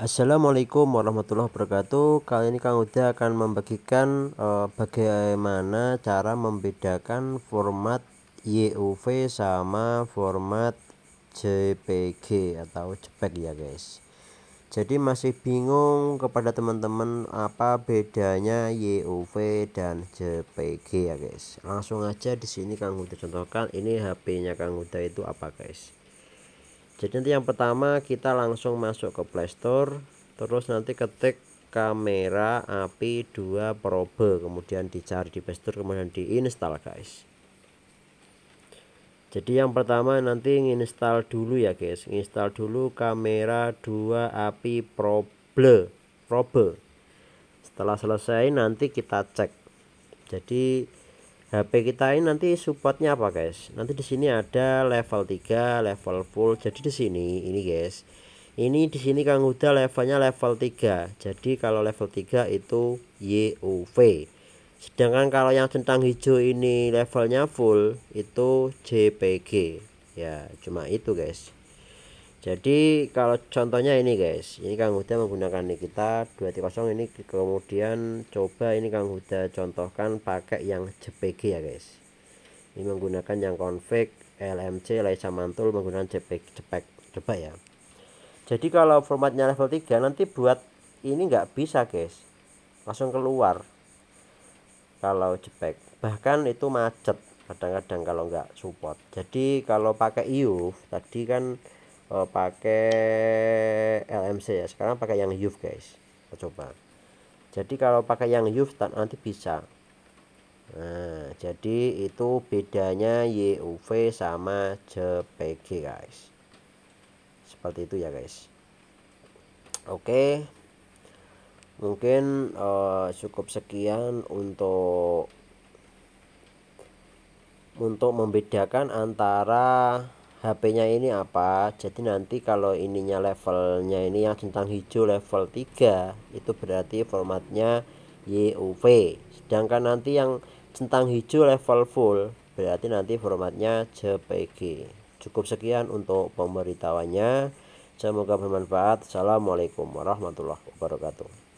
Assalamualaikum warahmatullahi wabarakatuh. Kali ini Kang Uda akan membagikan e, bagaimana cara membedakan format YUV sama format JPG atau JPEG ya guys. Jadi masih bingung kepada teman-teman apa bedanya YUV dan JPG ya guys. Langsung aja di sini Kang Uda contohkan ini HP-nya Kang Uda itu apa guys jadi nanti yang pertama kita langsung masuk ke playstore terus nanti ketik kamera api 2 probe kemudian dicari di playstore kemudian diinstal guys jadi yang pertama nanti install dulu ya guys install dulu kamera 2 api probe probe setelah selesai nanti kita cek jadi HP kita ini nanti supportnya apa guys nanti di sini ada level 3 level full jadi di sini ini guys ini di sini Kang Huda levelnya level 3 jadi kalau level 3 itu YUV sedangkan kalau yang centang hijau ini levelnya full itu JPG ya cuma itu guys jadi kalau contohnya ini guys ini Kang Huda menggunakan Nikita 230 ini kemudian coba ini Kang Huda contohkan pakai yang JPG ya guys ini menggunakan yang config LMC Laisa Mantul menggunakan JPG JPEG coba ya jadi kalau formatnya level 3 nanti buat ini nggak bisa guys langsung keluar kalau JPEG bahkan itu macet kadang-kadang kalau nggak support jadi kalau pakai EU tadi kan uh, pakai LMC ya sekarang pakai yang Youth guys kita coba jadi kalau pakai yang Youth nanti bisa nah jadi itu bedanya YUV sama JPG guys seperti itu ya guys oke mungkin uh, cukup sekian untuk untuk membedakan antara HP-nya ini apa jadi nanti kalau ininya levelnya ini yang centang hijau level 3 itu berarti formatnya YUV sedangkan nanti yang centang hijau level full berarti nanti formatnya JPG cukup sekian untuk pemberitahuannya semoga bermanfaat Assalamualaikum warahmatullahi wabarakatuh